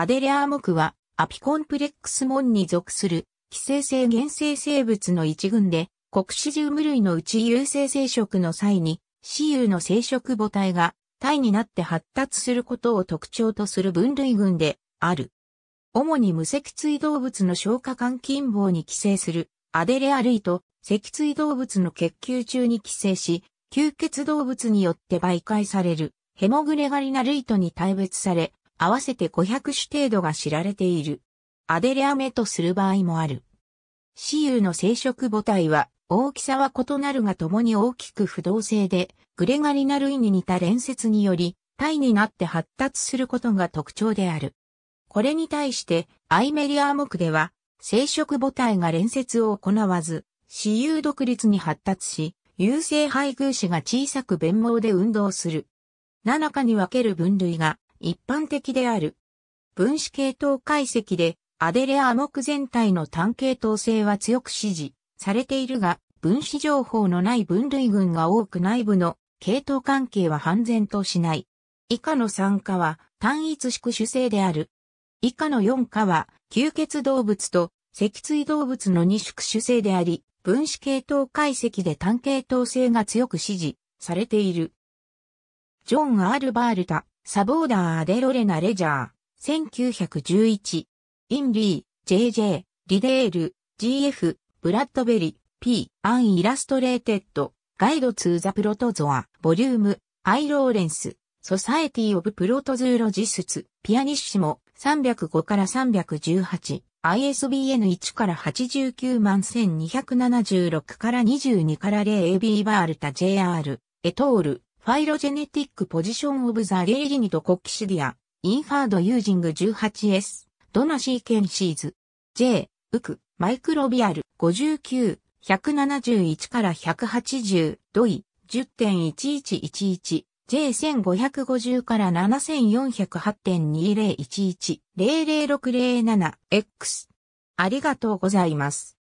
アデレア目は、アピコンプレックス門に属する、寄生性原生生物の一群で、国史獣無類のうち有性生殖の際に、雌雄の生殖母体が、体になって発達することを特徴とする分類群で、ある。主に無脊椎動物の消化管筋棒に寄生する、アデレア類と、脊椎動物の血球中に寄生し、吸血動物によって媒介される、ヘモグレガリナ類とに大別され、合わせて500種程度が知られている。アデレアメとする場合もある。雌雄の生殖母体は大きさは異なるが共に大きく不動性で、グレガリナ類に似た連接により、体になって発達することが特徴である。これに対して、アイメリア目では、生殖母体が連接を行わず、私有独立に発達し、有性配偶子が小さく弁毛で運動する。7かに分ける分類が、一般的である。分子系統解析で、アデレア目全体の単系統性は強く支持されているが、分子情報のない分類群が多く内部の系統関係は半然としない。以下の酸化は単一宿主性である。以下の4化は吸血動物と脊椎動物の二宿主性であり、分子系統解析で単系統性が強く支持されている。ジョン・アールバールタ、サボーダー・アデロレナ・レジャー、1911、インリー、JJ、リデール、GF、ブラッドベリ、P、アン・イラストレーテッド、ガイド・ツー・ザ・プロトゾア、ボリューム、アイ・ローレンス、ソサエティ・オブ・プロトズーロ・ジスツ、ピアニッシモ、305から318、ISBN1 から89万1276から22から0 AB バールタ JR、エトール、ファイロジェネティックポジションオブザレイリニとコッキシディア、インファードユージング 18S、ドナシーケンシーズ、J、ウク、マイクロビアル、59、171から180、ドイ、10.1111、J1550 から7408.2011、00607X。ありがとうございます。